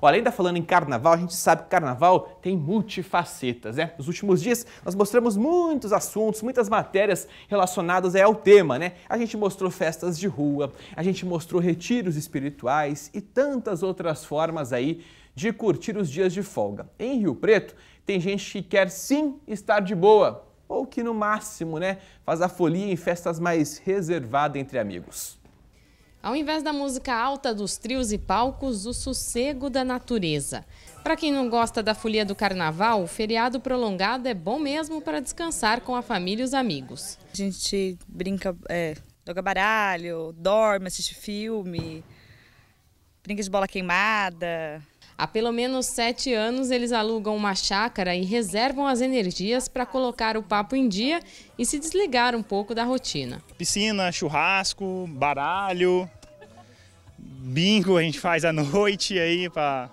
Além da falando em carnaval, a gente sabe que carnaval tem multifacetas, né? Nos últimos dias nós mostramos muitos assuntos, muitas matérias relacionadas é, ao tema, né? A gente mostrou festas de rua, a gente mostrou retiros espirituais e tantas outras formas aí de curtir os dias de folga. Em Rio Preto, tem gente que quer sim estar de boa, ou que no máximo, né, faz a folia em festas mais reservadas entre amigos. Ao invés da música alta dos trios e palcos, o sossego da natureza. Para quem não gosta da folia do carnaval, o feriado prolongado é bom mesmo para descansar com a família e os amigos. A gente brinca, é, joga baralho, dorme, assiste filme, brinca de bola queimada. Há pelo menos sete anos, eles alugam uma chácara e reservam as energias para colocar o papo em dia e se desligar um pouco da rotina. Piscina, churrasco, baralho, bingo a gente faz à noite aí para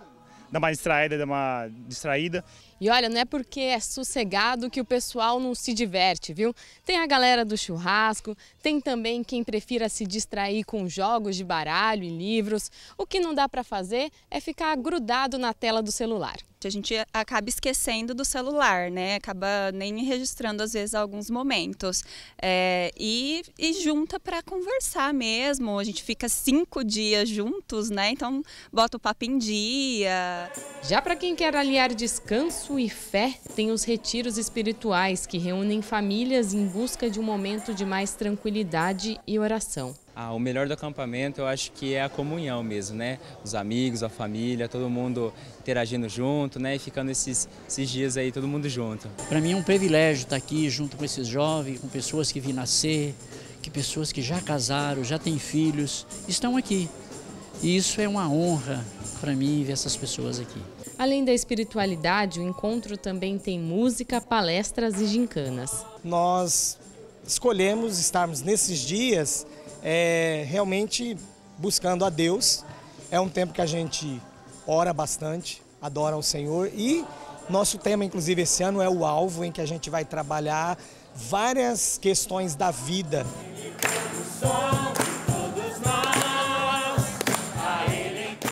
dar uma distraída, dar uma distraída. E olha, não é porque é sossegado que o pessoal não se diverte, viu? Tem a galera do churrasco, tem também quem prefira se distrair com jogos de baralho e livros. O que não dá para fazer é ficar grudado na tela do celular. A gente acaba esquecendo do celular, né? Acaba nem registrando às vezes alguns momentos. É, e, e junta para conversar mesmo. A gente fica cinco dias juntos, né? Então bota o papo em dia. Já para quem quer aliar descanso e fé, tem os retiros espirituais que reúnem famílias em busca de um momento de mais tranquilidade e oração. Ah, o melhor do acampamento eu acho que é a comunhão mesmo, né? Os amigos, a família, todo mundo interagindo junto, né? E ficando esses, esses dias aí todo mundo junto. Para mim é um privilégio estar tá aqui junto com esses jovens, com pessoas que vi nascer, que pessoas que já casaram, já têm filhos, estão aqui. E isso é uma honra para mim ver essas pessoas aqui. Além da espiritualidade, o encontro também tem música, palestras e gincanas. Nós escolhemos estarmos nesses dias é, realmente buscando a Deus. É um tempo que a gente ora bastante, adora o Senhor e nosso tema, inclusive, esse ano é o alvo em que a gente vai trabalhar várias questões da vida.